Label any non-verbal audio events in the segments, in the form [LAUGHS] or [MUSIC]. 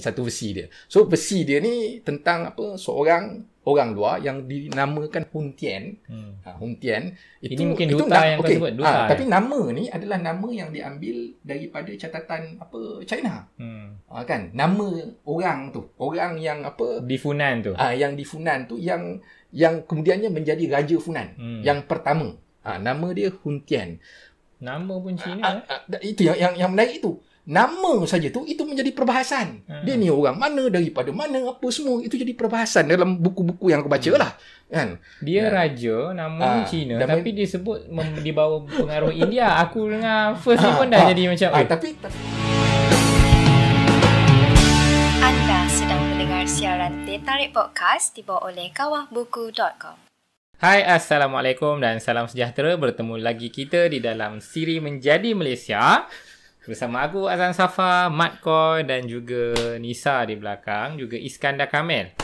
satu versi dia. So versi dia ni tentang apa seorang orang luar yang dinamakan Hun Tian. Hmm. Ha, Hun Tian itu Ini mungkin itu yang okay. sebut Ha, Tapi nama ni adalah nama yang diambil daripada catatan apa China. Hmm. Ha, kan nama orang tu, orang yang apa di Funan tu. Ah ha, yang di Funan tu yang yang kemudiannya menjadi raja Funan hmm. yang pertama. ha, nama dia Hun Tian. Nama pun Cina. Ha, ha, ha, itu yang yang yang menarik tu nama saja tu itu menjadi perbahasan. Hmm. Dia ni orang mana daripada mana apa semua itu jadi perbahasan dalam buku-buku yang aku bacalah. Hmm. Lah, kan? Dia ya. raja nama ha, Cina tapi main... disebut mem- [LAUGHS] dibawa pengaruh India. Aku dengar first ha, pun dah ha, jadi macam ha, tapi, tapi Anda sedang mendengar siaran Tetarik Podcast dibawa oleh kawahbuku.com. Hai Assalamualaikum dan salam sejahtera bertemu lagi kita di dalam siri Menjadi Malaysia Bersama aku Azan Safa, Mat Koy dan juga Nisa di belakang Juga Iskandar Kamil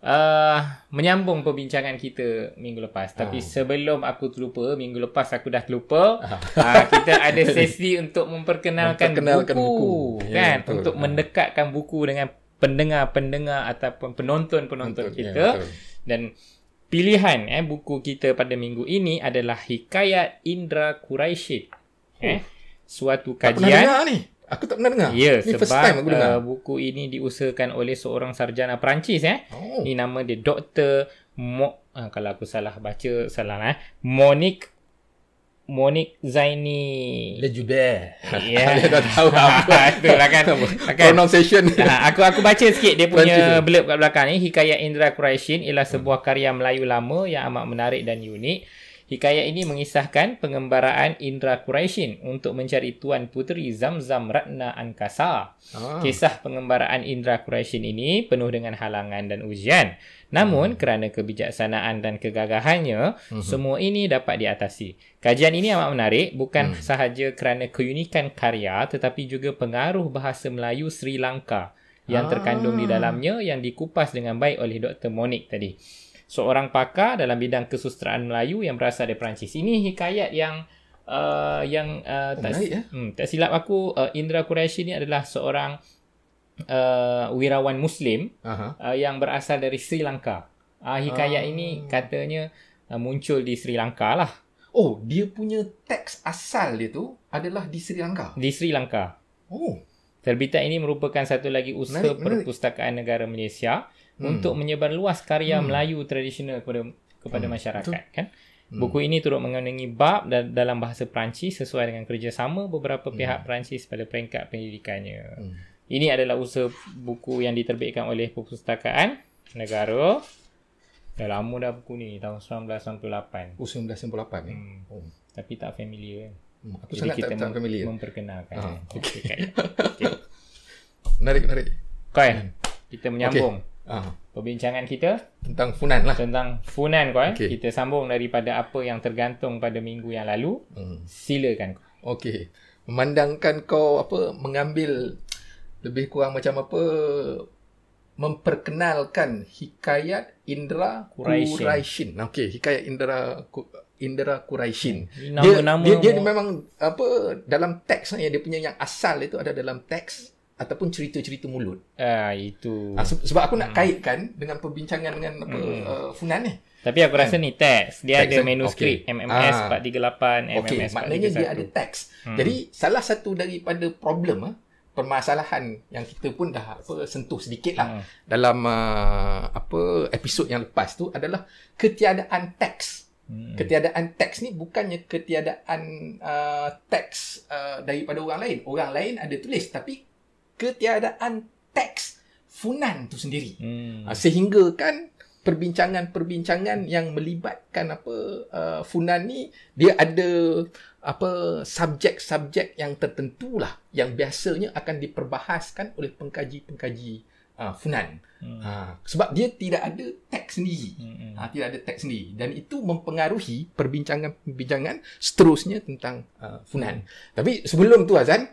uh, Menyambung perbincangan kita minggu lepas Tapi ah. sebelum aku terlupa, minggu lepas aku dah terlupa oh. uh, Kita ada [LAUGHS] sesi untuk memperkenalkan, memperkenalkan buku, buku. kan? Ya, betul. Untuk ah. mendekatkan buku dengan pendengar-pendengar ataupun penonton-penonton ya, kita ya, Dan pilihan eh, buku kita pada minggu ini adalah Hikayat Indra Quraishid Eh? Uh suatu kajian. Tak pernah ni. Aku tak pernah dengar. Ya, ini sebab first time aku dengar. Uh, buku ini diusahakan oleh seorang sarjana Perancis. Eh. Oh. Ini nama dia Dr. Mo, uh, kalau aku salah baca, salah lah. Monique Monique Zaini Le Joubert. Ya. Yeah. [LAUGHS] dah tahu apa. [LAUGHS] Itulah kan. [LAUGHS] kan. Pronunciation. Ah, aku aku baca sikit dia punya blurb kat belakang ni. Hikayat Indra Quraishin ialah sebuah karya Melayu lama yang amat menarik dan unik. Hikayat ini mengisahkan pengembaraan Indra Quraishin untuk mencari tuan puteri Zamzam Ratna Ankasa. Ah. Kisah pengembaraan Indra Quraishin ini penuh dengan halangan dan ujian. Namun hmm. kerana kebijaksanaan dan kegagahannya, hmm. semua ini dapat diatasi. Kajian ini amat menarik bukan hmm. sahaja kerana keunikan karya tetapi juga pengaruh bahasa Melayu Sri Lanka yang ah. terkandung di dalamnya yang dikupas dengan baik oleh Dr. Monik tadi seorang pakar dalam bidang kesusteraan Melayu yang berasal dari Perancis. Ini hikayat yang uh, yang uh, oh, tak, baik, ya? hmm, tak silap aku uh, Indra Quraishi ni adalah seorang uh, wirawan Muslim uh, yang berasal dari Sri Lanka. Uh, hikayat uh. ini katanya uh, muncul di Sri Lanka lah. Oh, dia punya teks asal dia tu adalah di Sri Lanka. Di Sri Lanka. Oh. Terbitan ini merupakan satu lagi usaha menarik, menarik. perpustakaan negara Malaysia hmm. untuk menyebar luas karya hmm. Melayu tradisional kepada kepada hmm. masyarakat Betul. kan. Hmm. Buku ini turut mengandungi bab dalam bahasa Perancis sesuai dengan kerjasama beberapa hmm. pihak Perancis pada peringkat pendidikannya. Hmm. Ini adalah usaha buku yang diterbitkan oleh perpustakaan negara. Dah lama dah buku ni, tahun 1998. Oh, 1998 ni? Eh? Hmm. Oh. Tapi tak familiar kan? Hmm. Aku Jadi kita tak, tak mem- familiar. memperkenalkan. Ha. Okay. okay. Menarik, menarik. Kan? Kita menyambung. Okay. Ah. Perbincangan kita Tentang Funan lah Tentang Funan kau eh okay. Kita sambung daripada apa yang tergantung pada minggu yang lalu hmm. Silakan kau Okey Memandangkan kau apa Mengambil Lebih kurang macam apa Memperkenalkan Hikayat Indra Quraishin Okey Hikayat Indra Indra Quraishin Nama-nama dia, dia, dia memang Apa Dalam teks Yang dia punya yang asal itu Ada dalam teks ataupun cerita-cerita mulut. Ah uh, itu. Uh, sebab aku nak hmm. kaitkan dengan perbincangan dengan apa hmm. uh, Funan ni. Tapi aku rasa hmm. ni teks. Dia teks ada kan? manuskrip okay. MMS ah. 438, MMS Okey, maknanya dia ada teks. Hmm. Jadi salah satu daripada problem ah, permasalahan yang kita pun dah apa sentuh sedikitlah hmm. dalam uh, apa episod yang lepas tu adalah ketiadaan teks. Hmm. Ketiadaan teks ni bukannya ketiadaan uh, teks uh, daripada orang lain. Orang lain ada tulis tapi ketiadaan teks funan tu sendiri hmm. Ah, sehingga kan perbincangan-perbincangan yang melibatkan apa uh, funan ni dia ada apa subjek-subjek yang tertentu lah yang biasanya akan diperbahaskan oleh pengkaji-pengkaji uh, funan hmm. uh, sebab dia tidak ada teks ni, hmm. uh, tidak ada teks ni dan itu mempengaruhi perbincangan-perbincangan seterusnya tentang uh, funan hmm. tapi sebelum tu Azan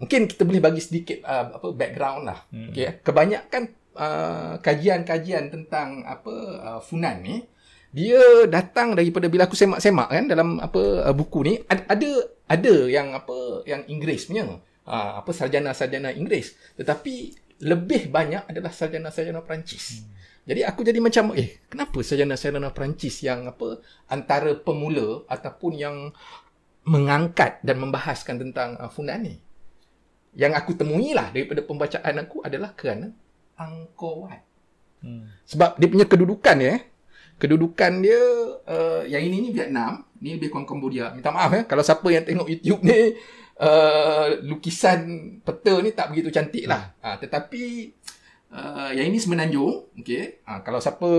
mungkin kita boleh bagi sedikit uh, apa background lah. Hmm. Okay, ya. kebanyakan uh, kajian-kajian tentang apa uh, funan ni dia datang daripada bila aku semak-semak kan dalam apa uh, buku ni ada, ada ada yang apa yang Inggeris punya uh, apa sarjana-sarjana Inggeris tetapi lebih banyak adalah sarjana-sarjana Perancis. Hmm. Jadi aku jadi macam eh kenapa sarjana-sarjana Perancis yang apa antara pemula ataupun yang mengangkat dan membahaskan tentang uh, funan ni? yang aku temui lah daripada pembacaan aku adalah kerana Angkor Wat. Hmm. Sebab dia punya kedudukan ya. Kedudukan dia uh, yang ini ni Vietnam, ni lebih kurang Cambodia. Minta maaf ya kalau siapa yang tengok YouTube ni uh, lukisan peta ni tak begitu cantik lah. Hmm. Uh, tetapi uh, yang ini semenanjung, okay Uh, ah, kalau siapa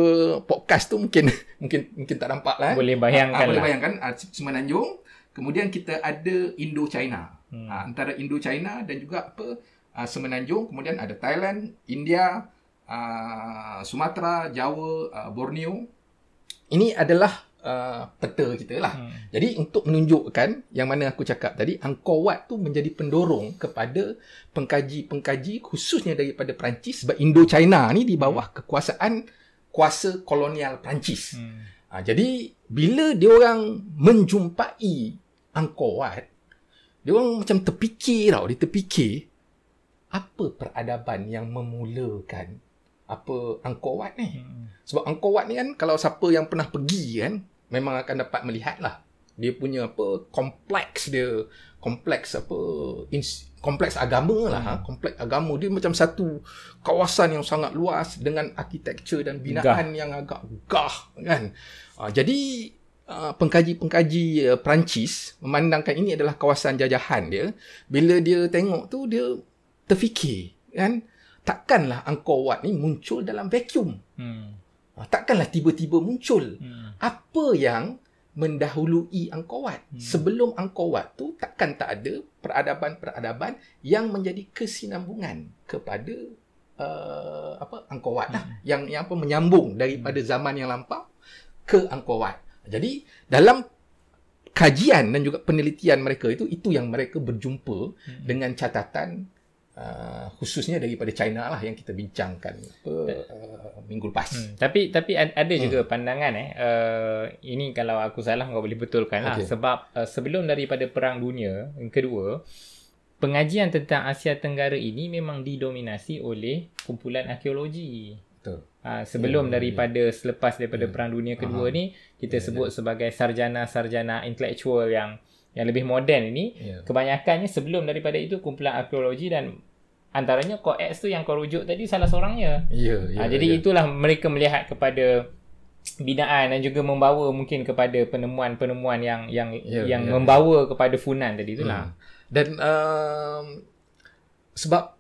podcast tu mungkin [LAUGHS] mungkin mungkin tak nampak lah. Boleh bayangkan. Uh, uh, boleh lah. bayangkan uh, semenanjung. Kemudian kita ada Indo-China hmm. uh, antara Indo China dan juga apa uh, semenanjung kemudian ada Thailand India uh, Sumatera Jawa uh, Borneo ini adalah uh, peta kita lah hmm. jadi untuk menunjukkan yang mana aku cakap tadi Angkor Wat tu menjadi pendorong kepada pengkaji-pengkaji khususnya daripada Perancis sebab Indo China ni di bawah hmm. kekuasaan kuasa kolonial Perancis hmm. uh, jadi bila dia orang menjumpai Angkor Wat dia orang macam terfikir tau. Dia terfikir apa peradaban yang memulakan apa Angkor Wat ni. Hmm. Sebab Angkor Wat ni kan kalau siapa yang pernah pergi kan memang akan dapat melihat lah. Dia punya apa kompleks dia. Kompleks apa kompleks agama lah. Hmm. Ha? Kompleks agama dia macam satu kawasan yang sangat luas dengan arkitektur dan binaan gah. yang agak gah kan. Ha, jadi pengkaji-pengkaji ah, uh, eh, Perancis memandangkan ini adalah kawasan jajahan dia bila dia tengok tu dia terfikir kan takkanlah Angkor Wat ni muncul dalam vacuum hmm. Ah, takkanlah tiba-tiba muncul hmm. apa yang mendahului Angkor Wat hmm. sebelum Angkor Wat tu takkan tak ada peradaban-peradaban yang menjadi kesinambungan kepada uh, apa Angkor Wat lah. hmm. yang yang apa menyambung daripada hmm. zaman yang lampau ke Angkor jadi dalam kajian dan juga penelitian mereka itu itu yang mereka berjumpa hmm. dengan catatan uh, khususnya daripada China lah yang kita bincangkan apa, uh, minggu lepas. Hmm. Tapi tapi ada juga hmm. pandangan eh uh, ini kalau aku salah kau boleh betulkan lah okay. sebab uh, sebelum daripada perang dunia yang kedua pengajian tentang Asia Tenggara ini memang didominasi oleh kumpulan arkeologi. Ha, sebelum yeah, ya. daripada yeah. selepas daripada yeah. Hmm. perang dunia kedua Aha. ni kita yeah, ya. sebut yeah. sebagai sarjana-sarjana intelektual yang yang lebih moden ini yeah. kebanyakannya sebelum daripada itu kumpulan arkeologi dan antaranya Koeks tu yang kau rujuk tadi salah seorangnya. yeah, ya, Yeah, ha, jadi yeah. itulah mereka melihat kepada binaan dan juga membawa mungkin kepada penemuan-penemuan yang yang yeah, yang yeah, membawa yeah. kepada funan tadi itulah. lah. Dan um, sebab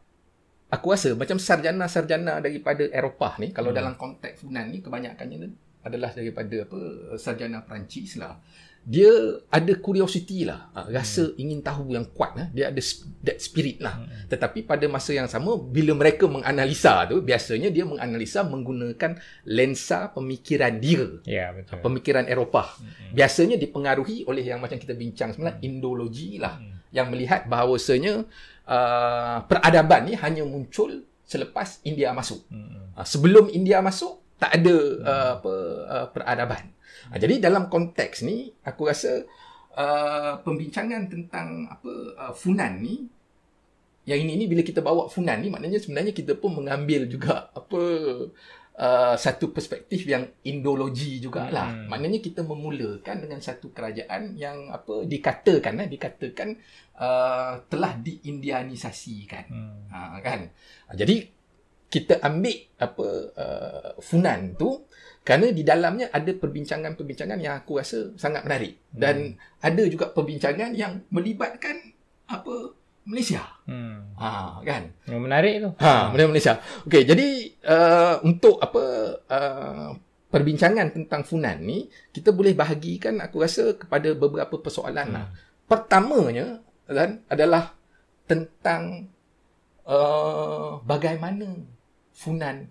aku rasa macam sarjana-sarjana daripada Eropah ni kalau hmm. dalam konteks Funan ni kebanyakannya adalah daripada apa sarjana Perancis lah dia ada curiosity lah ha, rasa hmm. ingin tahu yang kuat lah. dia ada that spirit lah hmm. tetapi pada masa yang sama bila mereka menganalisa tu biasanya dia menganalisa menggunakan lensa pemikiran dia yeah, betul. pemikiran Eropah hmm. biasanya dipengaruhi oleh yang macam kita bincang sebenarnya hmm. Indologi lah hmm yang melihat bahawasanya uh, peradaban ni hanya muncul selepas India masuk. Hmm. Uh, sebelum India masuk tak ada uh, apa uh, peradaban. Uh, jadi dalam konteks ni aku rasa uh, pembincangan tentang apa uh, funan ni yang ini ni bila kita bawa funan ni maknanya sebenarnya kita pun mengambil juga apa Uh, satu perspektif yang indologi jugalah. Hmm. Maknanya kita memulakan dengan satu kerajaan yang apa dikatakan eh dikatakan uh, telah diindianisasikan. Hmm. Ha kan. Ah, jadi kita ambil apa uh, funan tu kerana di dalamnya ada perbincangan-perbincangan yang aku rasa sangat menarik hmm. dan ada juga perbincangan yang melibatkan apa Malaysia. Hmm. Ha kan. Yang oh, menarik tu. Ha benda Malaysia. Okey jadi uh, untuk apa uh, perbincangan tentang funan ni kita boleh bahagikan aku rasa kepada beberapa persoalan lah. hmm. lah. Pertamanya kan adalah tentang uh, bagaimana funan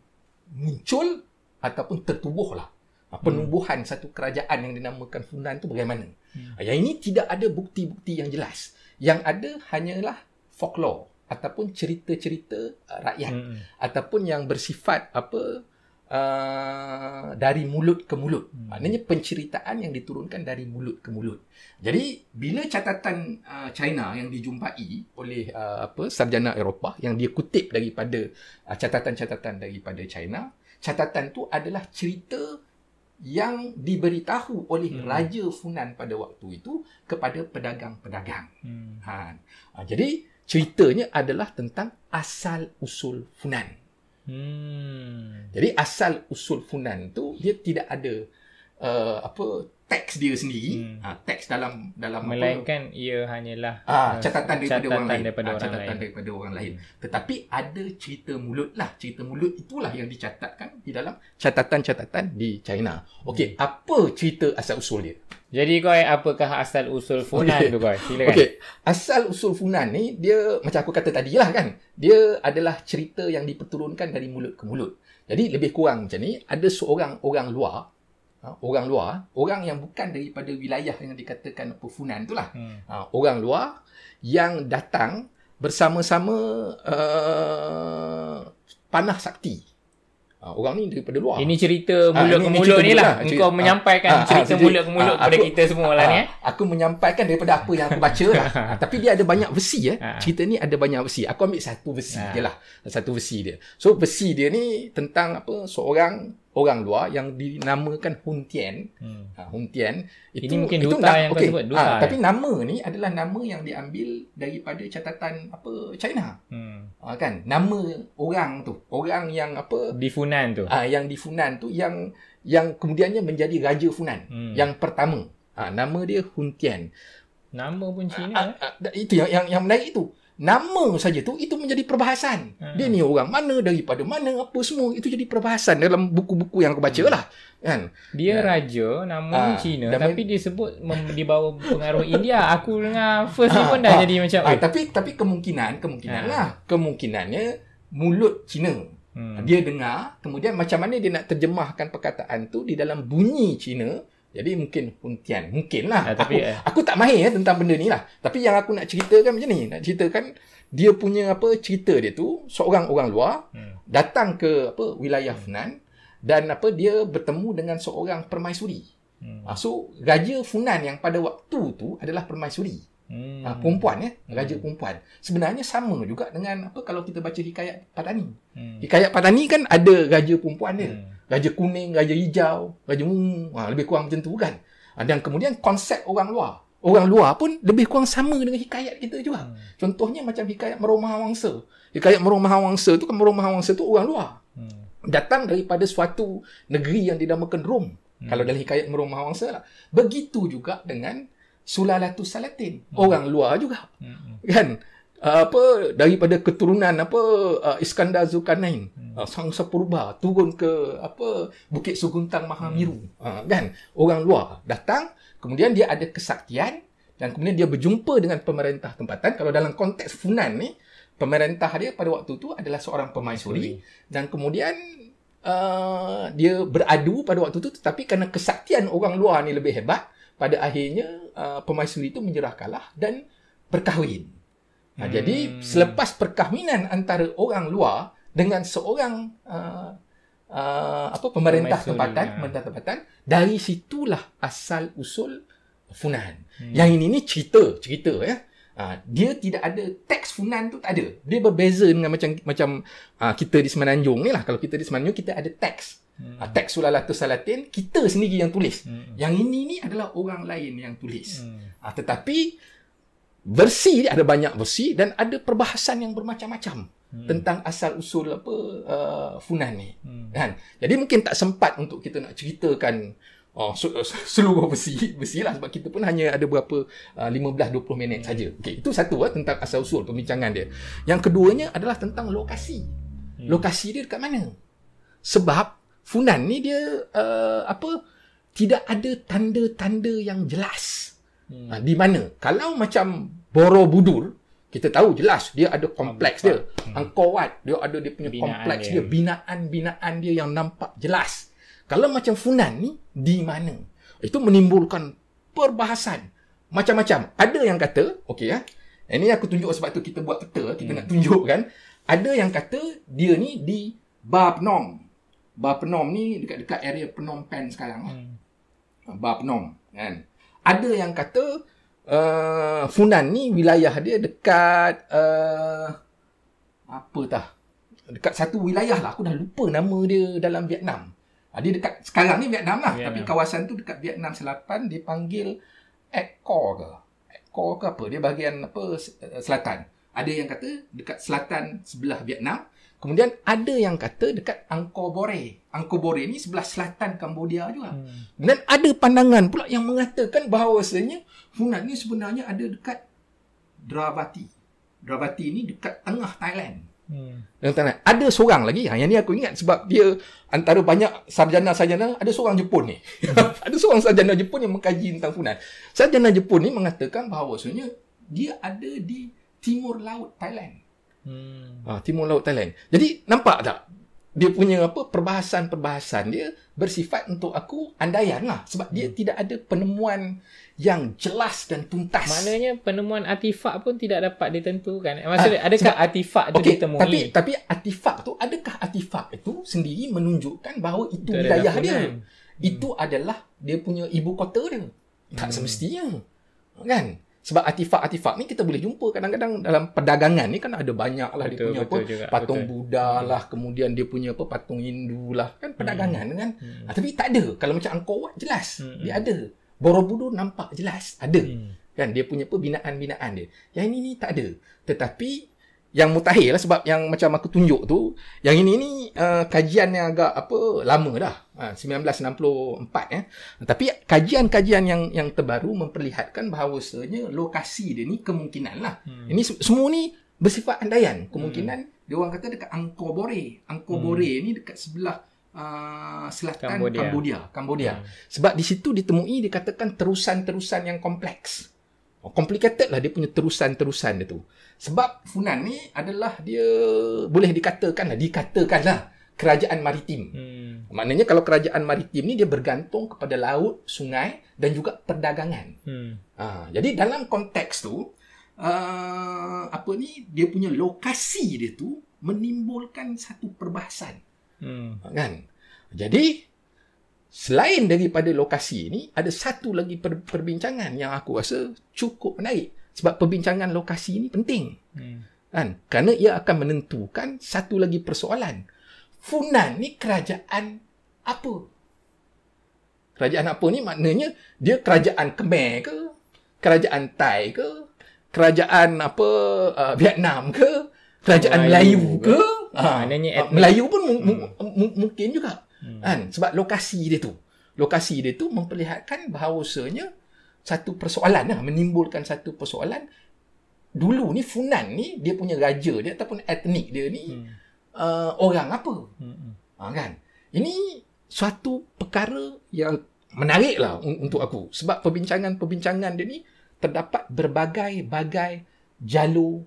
muncul ataupun tertubuh lah. Ha, hmm. Penubuhan hmm. satu kerajaan yang dinamakan funan tu bagaimana. Hmm. Ha, yang ini tidak ada bukti-bukti yang jelas yang ada hanyalah folklore ataupun cerita-cerita uh, rakyat hmm, hmm. ataupun yang bersifat apa uh, dari mulut ke mulut hmm. maknanya penceritaan yang diturunkan dari mulut ke mulut jadi bila catatan uh, China yang dijumpai oleh uh, apa sarjana Eropah yang dia kutip daripada uh, catatan-catatan daripada China catatan tu adalah cerita yang diberitahu oleh hmm. raja Funan pada waktu itu kepada pedagang-pedagang. Hmm. Ha. ha. Jadi ceritanya adalah tentang asal usul Funan. Hmm. Jadi asal usul Funan tu dia tidak ada uh, apa teks dia sendiri hmm. ha, ah, teks dalam dalam melainkan apa, ia hanyalah ha, catatan daripada orang lain daripada ha, catatan orang lain. daripada orang lain tetapi ada cerita mulut lah cerita mulut itulah yang dicatatkan di dalam catatan-catatan di China okey hmm. apa cerita asal usul dia jadi kau apakah asal usul funan okay. tu guys silakan okey asal usul funan ni dia macam aku kata tadi lah kan dia adalah cerita yang diperturunkan dari mulut ke mulut jadi lebih kurang macam ni ada seorang orang luar ha, orang luar, orang yang bukan daripada wilayah yang dikatakan perfunan itulah. Hmm. Ha, orang luar yang datang bersama-sama uh, panah sakti. Ah, orang ni daripada luar. Ini cerita ah, mulut ha, ke mulut ni lah. lah cerita, Kau menyampaikan ha, cerita ha, mulut ke mulut kepada aku, kita semua lah ni. Eh. Aku menyampaikan daripada apa yang aku baca lah. [LAUGHS] Tapi dia ada banyak versi. Eh. Cerita ni ada banyak versi. Aku ambil satu versi ha. je lah. Satu versi dia. So versi dia ni tentang apa seorang orang luar yang dinamakan Hun Tian. Hmm. Ha, Hun Tian. Itu, Ini mungkin duta yang okay. kau sebut. ha, tapi eh. nama ni adalah nama yang diambil daripada catatan apa China. Hmm. Ha, kan nama orang tu orang yang apa di Funan tu ah ha, yang di Funan tu yang yang kemudiannya menjadi raja Funan hmm. yang pertama ha, nama dia Hun Tian nama pun Cina ha, ha, itu yang yang yang menarik tu nama saja tu itu menjadi perbahasan. Hmm. Dia ni orang mana daripada mana apa semua itu jadi perbahasan dalam buku-buku yang aku bacalah. Hmm. Kan? Dia ya. raja nama ha, Cina tapi main... disebut dibawa pengaruh India. Aku dengar first ha, pun dah ha, jadi ha, macam ha, tapi tapi kemungkinan kemungkinan ha. lah kemungkinannya mulut Cina. Hmm. Dia dengar kemudian macam mana dia nak terjemahkan perkataan tu di dalam bunyi Cina jadi mungkin Huntian. Mungkin lah. Ya, tapi, aku, eh. aku tak mahir ya, tentang benda ni lah. Tapi yang aku nak ceritakan macam ni. Nak ceritakan dia punya apa cerita dia tu seorang orang luar hmm. datang ke apa wilayah hmm. Funan dan apa dia bertemu dengan seorang permaisuri. Hmm. Ha, so raja Funan yang pada waktu tu adalah permaisuri. Hmm. Ha, perempuan ya, raja hmm. perempuan. Sebenarnya sama juga dengan apa kalau kita baca hikayat Patani. Hmm. Hikayat Patani kan ada raja perempuan dia. Hmm. Raja kuning, raja hijau, raja ungu. Ha, lebih kurang macam tu kan. Ha, dan kemudian konsep orang luar. Orang luar pun lebih kurang sama dengan hikayat kita juga. Hmm. Contohnya macam hikayat Merung Mahawangsa. Hikayat Merung Mahawangsa tu kan Merung Mahawangsa tu orang luar. Hmm. Datang daripada suatu negeri yang dinamakan Rom. Hmm. Kalau dalam hikayat Merung Mahawangsa lah. Begitu juga dengan Sulalatus Salatin. Hmm. Orang luar juga. Hmm. Kan? uh, apa daripada keturunan apa uh, Iskandar Zulkarnain hmm. uh, ah, sang sapurba turun ke apa Bukit Suguntang Mahamiru hmm. uh, kan orang luar datang kemudian dia ada kesaktian dan kemudian dia berjumpa dengan pemerintah tempatan kalau dalam konteks Funan ni pemerintah dia pada waktu tu adalah seorang permaisuri dan kemudian uh, dia beradu pada waktu tu tetapi kerana kesaktian orang luar ni lebih hebat pada akhirnya uh, pemaisuri itu menyerah kalah dan berkahwin Ha, hmm. Jadi selepas perkahwinan antara orang luar dengan seorang uh, uh, apa pemerintah tempatan, ha. pemerintah tempatan, dari situlah asal usul funan. Hmm. Yang ini ni cerita, cerita ya. Ha, dia tidak ada teks funan tu tak ada. Dia berbeza dengan macam macam uh, kita di Semenanjung ni lah. Kalau kita di Semenanjung kita ada teks. Hmm. Uh, teks Sulalatus Salatin kita sendiri yang tulis. Hmm. Yang ini ni adalah orang lain yang tulis. Hmm. Ha, tetapi versi dia ada banyak versi dan ada perbahasan yang bermacam-macam hmm. tentang asal usul apa uh, funan ni hmm. kan jadi mungkin tak sempat untuk kita nak ceritakan uh, seluruh versi versi lah sebab kita pun hanya ada berapa uh, 15 20 minit saja okey itu satu uh, tentang asal usul pembincangan dia yang keduanya adalah tentang lokasi hmm. lokasi dia dekat mana sebab funan ni dia uh, apa tidak ada tanda-tanda yang jelas Hmm. Di mana? Kalau macam Borobudur, kita tahu jelas dia ada ah, kompleks dia. Hmm. Angkor Wat, dia ada dia punya binaan kompleks dia. Binaan-binaan dia yang nampak jelas. Kalau macam Funan ni, di mana? Itu menimbulkan perbahasan. Macam-macam. Ada yang kata, okey ya. Ini aku tunjuk sebab tu kita buat peta. Kita hmm. nak tunjuk kan. Ada yang kata dia ni di Bar Phnom. Bar Phnom ni dekat-dekat area Phnom Penh sekarang. Hmm. Bar Phnom. Kan? ada yang kata uh, Funan ni wilayah dia dekat uh, apa tah dekat satu wilayah lah aku dah lupa nama dia dalam Vietnam ah, dia dekat sekarang ni Vietnam lah Vietnam. tapi kawasan tu dekat Vietnam Selatan dipanggil panggil Angkor ke Angkor ke apa dia bahagian apa eh, selatan ada yang kata dekat selatan sebelah Vietnam. Kemudian ada yang kata dekat Angkor Bore. Angkor Bore ni sebelah selatan Kambodia juga. Hmm. Dan ada pandangan pula yang mengatakan bahawasanya Funan ni sebenarnya ada dekat Drabati. Drabati ni dekat tengah Thailand. Hmm. Dan ada seorang lagi ha, yang ni aku ingat sebab dia antara banyak sarjana-sarjana ada seorang Jepun ni. Hmm. [LAUGHS] ada seorang sarjana Jepun yang mengkaji tentang Funan. Sarjana Jepun ni mengatakan bahawasanya dia ada di timur laut Thailand. Hmm. Ah, timur laut Thailand. Jadi nampak tak dia punya apa perbahasan-perbahasan dia bersifat untuk aku andaian lah sebab hmm. dia tidak ada penemuan yang jelas dan tuntas. Maknanya penemuan artifak pun tidak dapat ditentukan. Maksudnya ah, adakah sebab, artifak itu okay, ditemui? Tapi tapi artifak tu adakah artifak itu sendiri menunjukkan bahawa itu, itu wilayah dia? Hmm. Itu adalah dia punya ibu kota dia. Tak hmm. semestinya. Kan? Sebab artifak-artifak ni kita boleh jumpa kadang-kadang dalam perdagangan ni kan ada banyak lah dia punya betul apa juga. patung betul. Buddha hmm. lah kemudian dia punya apa patung Hindu lah kan perdagangan hmm. kan hmm. Ah, tapi tak ada kalau macam Angkor Wat jelas hmm. dia hmm. ada Borobudur nampak jelas ada hmm. kan dia punya apa binaan-binaan dia yang ini ni tak ada tetapi yang mutakhir lah sebab yang macam aku tunjuk tu yang ini ni uh, kajian yang agak apa lama dah ha, 1964 ya eh. tapi kajian-kajian yang yang terbaru memperlihatkan bahawasanya lokasi dia ni kemungkinan lah hmm. ini semua ni bersifat andaian kemungkinan hmm. dia orang kata dekat Angkor Bore Angkor hmm. Bore ni dekat sebelah uh, selatan Kambodia Kambodia, Kambodia. Hmm. sebab di situ ditemui dikatakan terusan-terusan yang kompleks Complicated lah dia punya terusan-terusan dia tu. Sebab Funan ni adalah dia boleh dikatakan lah, dikatakan lah kerajaan maritim. Hmm. Maknanya kalau kerajaan maritim ni dia bergantung kepada laut, sungai dan juga perdagangan. Hmm. Ha, jadi dalam konteks tu, uh, apa ni dia punya lokasi dia tu menimbulkan satu perbahasan. Hmm. Kan? Jadi Selain daripada lokasi ini, ada satu lagi per- perbincangan yang aku rasa cukup menarik. Sebab perbincangan lokasi ini penting. Hmm. Kan? Kerana ia akan menentukan satu lagi persoalan. Funan ni kerajaan apa? Kerajaan apa ni maknanya dia kerajaan Khmer ke? Kerajaan Thai ke? Kerajaan apa uh, Vietnam ke? Kerajaan Melayu, Melayu ke? ke? Ha, Melayu pun mungkin juga hmm. kan sebab lokasi dia tu lokasi dia tu memperlihatkan bahawasanya satu persoalan lah, menimbulkan satu persoalan dulu ni Funan ni dia punya raja dia ataupun etnik dia ni hmm. uh, orang apa hmm. hmm. ha, kan ini suatu perkara yang menarik lah untuk aku sebab perbincangan-perbincangan dia ni terdapat berbagai-bagai jalur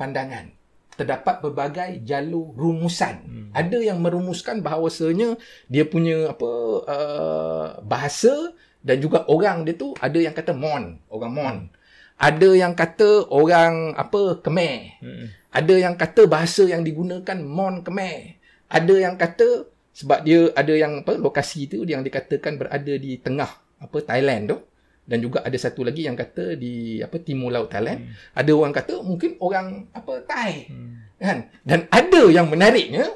pandangan terdapat berbagai jalur rumusan. Hmm. Ada yang merumuskan bahawasanya dia punya apa uh, bahasa dan juga orang dia tu ada yang kata mon, orang mon. Ada yang kata orang apa Khmer. Hmm. Ada yang kata bahasa yang digunakan mon Khmer. Ada yang kata sebab dia ada yang apa lokasi tu yang dikatakan berada di tengah apa Thailand tu. Hmm dan juga ada satu lagi yang kata di apa timur laut Thailand hmm. ada orang kata mungkin orang apa Thai hmm. kan dan ada yang menariknya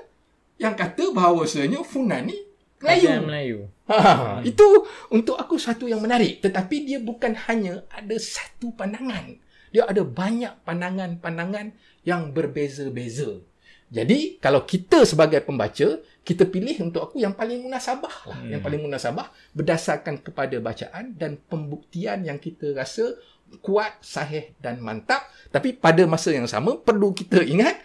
yang kata bahawasanya Funan ni Melayu Asian Melayu ha, ha, ha, hmm. itu untuk aku satu yang menarik tetapi dia bukan hanya ada satu pandangan dia ada banyak pandangan-pandangan yang berbeza-beza jadi kalau kita sebagai pembaca kita pilih untuk aku yang paling munasabah lah, hmm. yang paling munasabah berdasarkan kepada bacaan dan pembuktian yang kita rasa kuat, sahih dan mantap. Tapi pada masa yang sama perlu kita ingat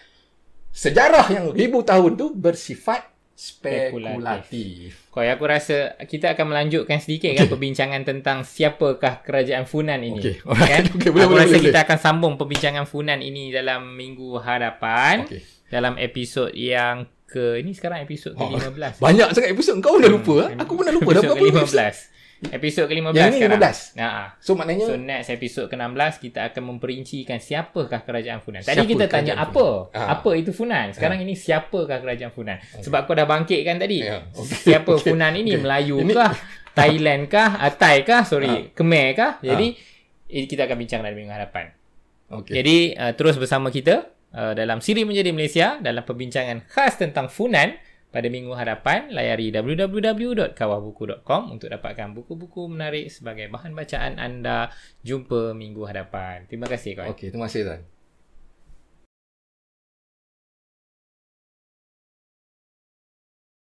sejarah yang ribu tahun tu bersifat spekulatif. Koy, aku rasa kita akan melanjutkan sedikit okay. kan perbincangan tentang siapakah kerajaan Funan ini. Okay. Kan? [LAUGHS] okay. Boleh, aku boleh, rasa boleh. kita akan sambung perbincangan Funan ini dalam minggu hadapan. Okay dalam episod yang ke ini sekarang episod ah, ke-15. Oh, banyak sangat episod kau dah lupa. Hmm, ah? aku pun dah lupa dah berapa episod. Episod ke-15. Episod ke-15 yang ini sekarang. Ini 15. Ha. So maknanya so next episod ke-16 kita akan memperincikan siapakah kerajaan Funan. Tadi kita tanya Funan? apa? Ha. Apa itu Funan? Sekarang ha. ini siapakah kerajaan Funan? Okay. Sebab kau dah bangkitkan tadi. Yeah. [LAUGHS] Okay. Siapa okay. Funan ini? Okay. Melayu ini... kah? [LAUGHS] Thailand kah? Uh, Thai kah? Sorry, ha. Khmer kah? Jadi ha. kita akan bincang dalam minggu hadapan. Okay. Jadi uh, terus bersama kita. Uh, dalam siri menjadi Malaysia dalam perbincangan khas tentang Funan pada minggu hadapan layari www.kawahbuku.com untuk dapatkan buku-buku menarik sebagai bahan bacaan anda jumpa minggu hadapan. Terima kasih kawan. Okey, terima kasih tuan.